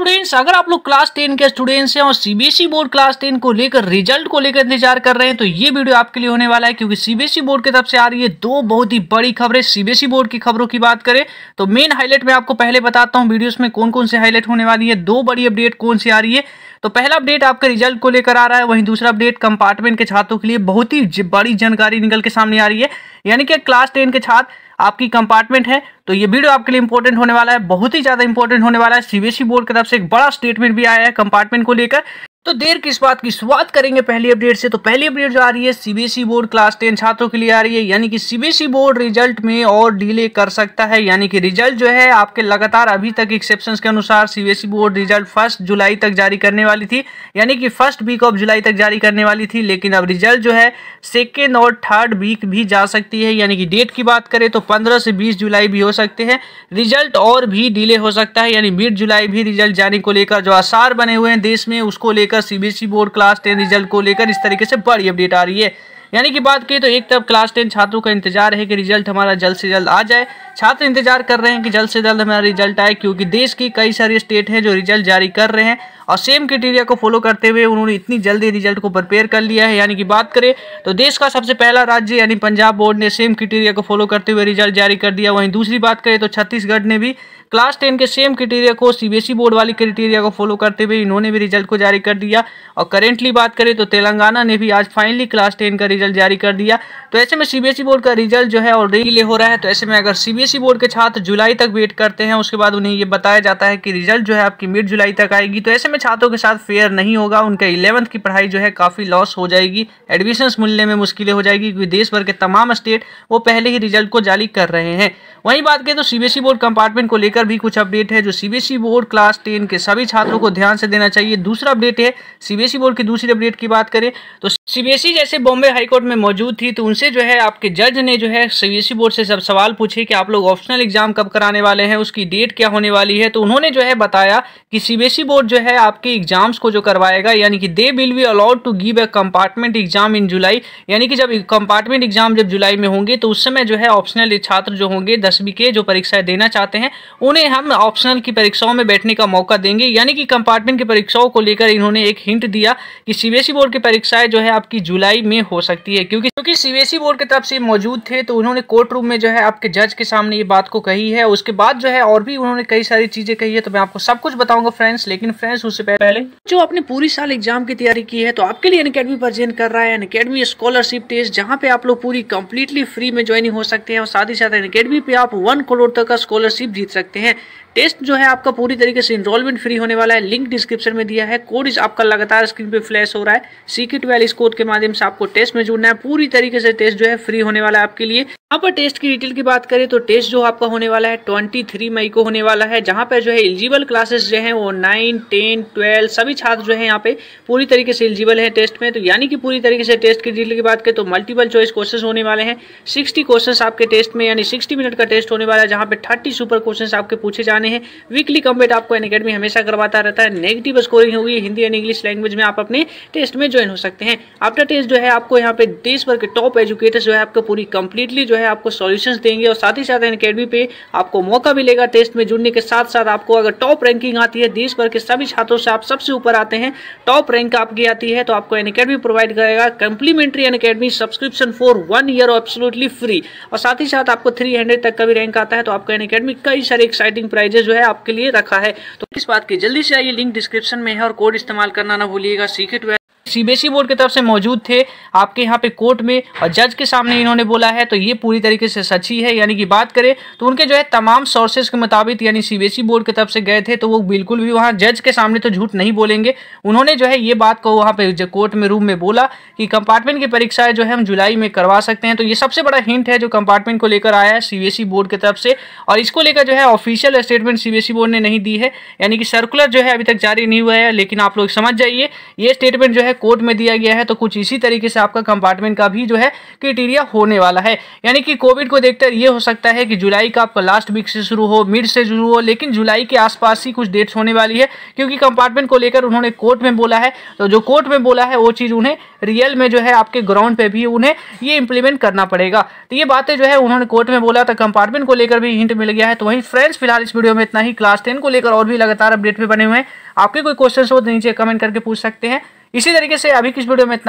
students अगर आप लोग क्लास टेन के स्टूडेंट्स हैं और सीबीएसई बोर्ड क्लास टेन को लेकर रिजल्ट को लेकर इंतजार कर रहे हैं तो ये वीडियो आपके लिए होने वाला है क्योंकि सीबीएसई बोर्ड e की तरफ से आ रही है दो बहुत ही बड़ी खबरें सीबीएसई बोर्ड e की खबरों की बात करें तो मेन हाईलाइट में आपको पहले बताता हूँ वीडियोस में कौन कौन से हाईलाइट होने वाली है दो बड़ी अपडेट कौन सी आ रही है तो पहला अपडेट आपके रिजल्ट को लेकर आ रहा है वहीं दूसरा अपडेट कंपार्टमेंट के छात्रों के लिए बहुत ही बड़ी जानकारी निकल के सामने आ रही है यानी कि क्लास टेन के छात्र आपकी कंपार्टमेंट है तो ये वीडियो आपके लिए इंपॉर्टेंट होने वाला है बहुत ही ज़्यादा इंपॉर्टेंट होने वाला है सीबीएसई बोर्ड की तरफ से एक बड़ा स्टेटमेंट भी आया है कंपार्टमेंट को लेकर तो देर किस बात की शुरुआत करेंगे पहली अपडेट से तो पहली अपडेट जो आ रही है सीबीएसई बोर्ड क्लास टेन छात्रों के लिए आ रही है यानी कि सीबीएसई बोर्ड रिजल्ट में और डिले कर सकता है यानी कि रिजल्ट जो है आपके लगातार अभी तक एक्सेप्शन के अनुसार CBSE board result first July तक जारी करने वाली थी यानी कि फर्स्ट वीक ऑफ जुलाई तक जारी करने वाली थी लेकिन अब रिजल्ट जो है सेकेंड और थर्ड वीक भी जा सकती है यानी कि डेट की बात करें तो पंद्रह से बीस जुलाई भी हो सकते हैं रिजल्ट और भी डिले हो सकता है यानी मिड जुलाई भी रिजल्ट जाने को लेकर जो आसार बने हुए हैं देश में उसको लेकर लेकर CBSE e board class ten result को लेकर इस तरीके से बड़ी अपडेट आ रही है यानी कि बात की तो एक तरफ क्लास टेन छात्रों का इंतजार है कि रिजल्ट हमारा जल्द से जल्द आ जाए छात्र इंतजार कर रहे हैं कि जल्द से जल्द हमारा रिजल्ट आए क्योंकि देश की कई सारी स्टेट हैं जो रिजल्ट जारी कर रहे हैं और सेम क्राइटेरिया को फॉलो करते हुए उन्होंने इतनी जल्दी रिजल्ट को प्रिपेयर कर लिया है यानी कि बात करें तो देश का सबसे पहला राज्य यानी पंजाब बोर्ड ने सेम क्राइटेरिया को फॉलो करते हुए रिजल्ट जारी कर दिया वहीं दूसरी बात करें तो छत्तीसगढ़ ने भी क्लास टेन के सेम क्रिटेरिया को सीबीएसई e बोर्ड वाली क्रिटेरिया को फॉलो करते हुए इन्होंने भी रिजल्ट को जारी कर दिया और करेंटली बात करें तो तेलंगाना ने भी आज फाइनली क्लास टेन का रिजल्ट जारी कर दिया तो ऐसे में सीबीएसई e बोर्ड का रिजल्ट जो है ऑलरेडी ले हो रहा है तो ऐसे में अगर सीबीएसई e बोर्ड के छात्र जुलाई तक वेट करते हैं उसके बाद उन्हें ये बताया जाता है कि रिजल्ट जो है आपकी मिड जुलाई तक आएगी तो ऐसे में छात्रों के साथ फेयर नहीं होगा उनका इलेवंथ की पढ़ाई जो है काफ़ी लॉस हो जाएगी एडमिशन्स मिलने में मुश्किलें हो जाएगी क्योंकि देश भर के तमाम स्टेट वो पहले ही रिजल्ट को जारी कर रहे हैं वहीं बात करें तो सीबीएसई बोर्ड कंपार्टमेंट को लेकर लेकर भी कुछ अपडेट है जो सीबीएसई बोर्ड क्लास टेन के सभी छात्रों को ध्यान से देना चाहिए दूसरा अपडेट है सीबीएसई बोर्ड की दूसरी अपडेट की बात करें तो सीबीएसई e जैसे बॉम्बे हाईकोर्ट में मौजूद थी तो उनसे जो है आपके जज ने जो है सीबीएसई e बोर्ड से सब सवाल पूछे कि आप लोग ऑप्शनल एग्जाम कब कराने वाले हैं उसकी डेट क्या होने वाली है तो उन्होंने जो है बताया कि सीबीएसई e बोर्ड जो है आपके एग्जाम्स को जो करवाएगा यानी कि they will be allowed to give a compartment exam in July यानी कि जब कंपार्टमेंट एग्जाम जब जुलाई में होंगे तो उस समय जो है ऑप्शनल छात्र जो होंगे दसवीं के जो परीक्षाएं देना चाहते हैं उन्हें हम ऑप्शनल की परीक्षाओं में बैठने का मौका देंगे यानी कि कंपार्टमेंट की परीक्षाओं को लेकर इन्होंने एक हिंट दिया कि सीबीएसई बोर्ड की परीक्षाएं जो है आपकी जुलाई में हो सकती है क्योंकि क्योंकि सीबीएसई बोर्ड की तरफ से मौजूद थे तो उन्होंने कोर्ट रूम में जो है आपके जज के सामने ये बात को कही है उसके बाद जो है और भी उन्होंने कई सारी चीजें कही है तो मैं आपको सब कुछ बताऊंगा फ्रेंड्स लेकिन फ्रेंड्स उससे पहले जो आपने पूरी साल एग्जाम की तैयारी की है तो आपके लिए अनकेडमी परचेन कर रहा है अनकेडमी स्कॉलरशिप टेस्ट जहाँ पे आप लोग पूरी कम्प्लीटली फ्री में ज्वाइनिंग हो सकते हैं और साथ ही साथ अनकेडमी पे आप वन करोड़ तक का स्कॉलरशिप जीत सकते हैं टेस्ट जो है आपका पूरी तरीके से इनरोलमेंट फ्री होने वाला है लिंक डिस्क्रिप्शन में दिया है कोड आपका लगातार स्क्रीन पे फ्लैश हो रहा है सीके ट्वेल्व इसको कोड के माध्यम से आपको टेस्ट में जुड़ना है पूरी तरीके से टेस्ट जो है फ्री होने वाला है आपके लिए यहाँ पर टेस्ट की डिटेल की बात करें तो टेस्ट जो आपका होने वाला है ट्वेंटी थ्री मई को होने वाला है जहां पर जो है एलिजिबल क्लासेस जो है वो नाइन टेन ट्वेल्व सभी छात्र जो है यहाँ पे पूरी तरीके से एलिजिबल है टेस्ट में तो यानी कि पूरी तरीके से टेस्ट की डिटेल की बात करें तो मल्टीपल चॉइस क्वेश्चन होने वाले हैं सिक्सटी क्वेश्चन आपके टेस्ट में यानी सिक्सटी मिनट का टेस्ट होने वाला है जहां पे थर्टी सुपर क्वेश्चन आपके पूछे जाने हैं वीकली कम्पेट आपको एन हमेशा करवाता रहता है नेगेटिव स्कोरिंग होगी हिंदी एंड इंग्लिश लैंग्वेज में आप अपने टेस्ट में ज्वाइन हो सकते हैं आफ्टर टेस्ट जो है आपको यहाँ पे देश भर के टॉप एजुकेटर्स जो है आपको पूरी कंप्लीटली जो है आपको सॉल्यूशंस देंगे और साथ ही साथ अकेडमी पे आपको मौका मिलेगा टेस्ट में जुड़ने के साथ साथ आपको अगर टॉप रैंकिंग आती है देश भर के सभी छात्रों से आप सबसे ऊपर आते हैं टॉप रैंक आपकी आती है तो आपको एन अकेडमी प्रोवाइड करेगा complimentary Unacademy subscription for one year absolutely free और साथ ही साथ आपको थ्री हंड्रेड तक का भी रैंक आता है तो आपको एन अकेडमी कई सारे एक्साइटिंग प्राइजेस जो है आपके लिए रखा है तो इस बात की जल्दी से आइए लिंक डिस्क्रिप्शन में है और कोड इस्तेमाल करना ना भूलिएगा सीखे सीबीएसई बोर्ड की तरफ से मौजूद थे आपके यहाँ पे कोर्ट में और जज के सामने इन्होंने बोला है तो ये पूरी तरीके से सच्ची है यानी कि बात करें तो उनके जो है तमाम सोर्सेज के मुताबिक यानी सीबीएसई बोर्ड की तरफ से गए थे तो वो बिल्कुल भी वहाँ जज के सामने तो झूठ नहीं बोलेंगे उन्होंने जो है ये बात को वहाँ पर कोर्ट में रूम में बोला कि कंपार्टमेंट की परीक्षाएं जो है हम जुलाई में करवा सकते हैं तो ये सबसे बड़ा हिंट है जो कंपार्टमेंट को लेकर आया है सी बोर्ड की तरफ से और इसको लेकर जो है ऑफिशियल स्टेटमेंट सी बोर्ड ने नहीं दी है यानी कि सर्कुलर जो है अभी तक जारी नहीं हुआ है लेकिन आप लोग समझ जाइए ये स्टेटमेंट जो है कोर्ट में दिया गया है तो कुछ इसी तरीके से आपका कंपार्टमेंट का भी जो है क्रिटीरिया होने वाला है यानी कि कोविड को देखते ये हो सकता है कि जुलाई का आपका लास्ट वीक से शुरू हो मिड से शुरू हो लेकिन जुलाई के आसपास ही कुछ डेट्स होने वाली है क्योंकि कंपार्टमेंट को लेकर उन्होंने कोर्ट में बोला है तो जो कोर्ट में बोला है वो चीज़ उन्हें रियल में जो है आपके ग्राउंड पे भी उन्हें ये इंप्लीमेंट करना पड़ेगा तो ये बातें जो है उन्होंने कोर्ट में बोला तो कंपार्टमेंट को लेकर भी हिंट मिल गया है तो वहीं फ्रेंड्स फिलहाल इस वीडियो में इतना ही क्लास टेन को लेकर और भी लगातार अपडेट में बने हुए हैं आपके कोई क्वेश्चन हो तो नीचे कमेंट करके पूछ सकते हैं इसी तरीके से अभी किस वीडियो में इतना